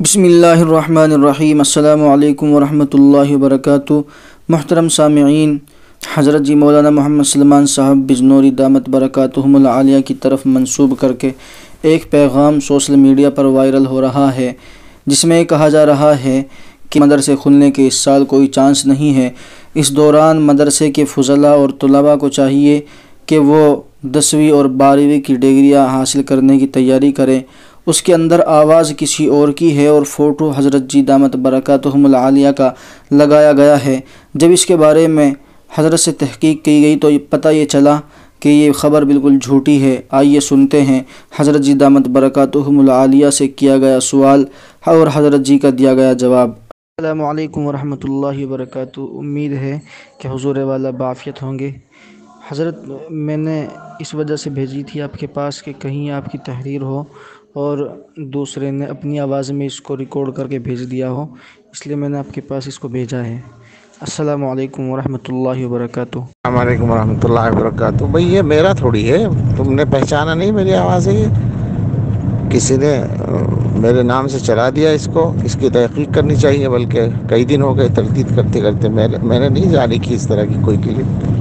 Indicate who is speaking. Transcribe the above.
Speaker 1: بسم اللہ الرحمن الرحیم السلام علیکم ورحمۃ اللہ وبرکاتہ محترم سامعین حضرت جی مولانا محمد سلمان صاحب بجنوری دامت برکاتہم العالیہ کی طرف منصوب کر کے ایک پیغام سوشل میڈیا پر وائرل ہو رہا ہے جس میں کہا جا رہا ہے کہ مدرسے کھلنے کے اس سال کوئی چانس نہیں ہے اس دوران مدرسے کے فضلہ اور طلباء کو چاہیے کہ وہ دسویں اور بارہویں کی ڈگریاں حاصل کرنے کی تیاری کریں اس کے اندر آواز کسی اور کی ہے اور فوٹو حضرت جی دامت برکاتہم العالیہ کا لگایا گیا ہے جب اس کے بارے میں حضرت سے تحقیق کی گئی تو پتہ یہ چلا کہ یہ خبر بالکل جھوٹی ہے آئیے سنتے ہیں حضرت جی دامت برکاتہم العالیہ سے کیا گیا سوال اور حضرت جی کا دیا گیا جواب السلام علیکم ورحمۃ اللہ وبرکاتہ امید ہے کہ حضور والا بافیت ہوں گے حضرت میں نے اس وجہ سے بھیجی تھی آپ کے پاس کہ کہیں آپ کی تحریر ہو اور دوسرے نے اپنی آواز میں اس کو ریکارڈ کر کے بھیج دیا ہو اس لیے میں نے آپ کے پاس اس کو بھیجا ہے السلام
Speaker 2: علیکم ورحمۃ اللہ وبرکاتہ
Speaker 1: السلام علیکم ورحمۃ اللہ
Speaker 2: وبرکاتہ بھائی یہ میرا تھوڑی ہے تم نے پہچانا نہیں میری آواز ہے یہ کسی نے میرے نام سے چلا دیا اس کو اس کی تحقیق کرنی چاہیے بلکہ کئی دن ہو گئے تردید کرتے کرتے میں نے نہیں جاری کی اس طرح کی کوئی کلپ